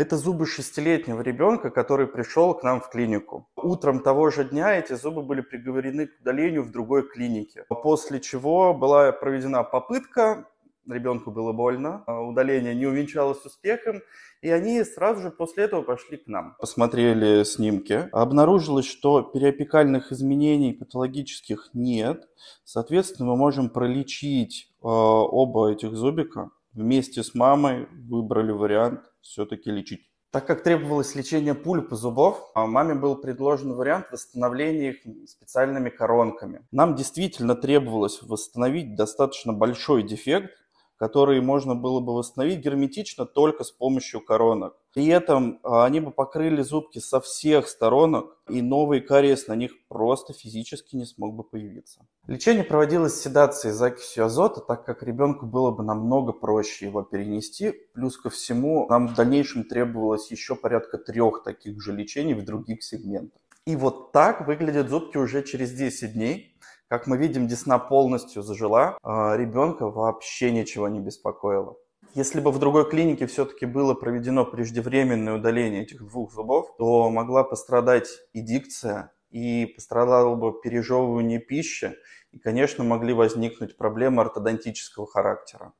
Это зубы шестилетнего ребенка, который пришел к нам в клинику. Утром того же дня эти зубы были приговорены к удалению в другой клинике, после чего была проведена попытка, ребенку было больно, а удаление не увенчалось успехом, и они сразу же после этого пошли к нам. Посмотрели снимки, обнаружилось, что периопекальных изменений патологических нет, соответственно, мы можем пролечить э, оба этих зубика вместе с мамой выбрали вариант все-таки лечить. Так как требовалось лечение пульп и зубов, а маме был предложен вариант восстановления их специальными коронками. Нам действительно требовалось восстановить достаточно большой дефект, которые можно было бы восстановить герметично только с помощью коронок. При этом а, они бы покрыли зубки со всех сторонок, и новый кариес на них просто физически не смог бы появиться. Лечение проводилось с седацией закисью азота, так как ребенку было бы намного проще его перенести. Плюс ко всему, нам в дальнейшем требовалось еще порядка трех таких же лечений в других сегментах. И вот так выглядят зубки уже через 10 дней. Как мы видим, десна полностью зажила, а ребенка вообще ничего не беспокоило. Если бы в другой клинике все-таки было проведено преждевременное удаление этих двух зубов, то могла пострадать и дикция, и пострадало бы пережевывание пищи, и, конечно, могли возникнуть проблемы ортодонтического характера.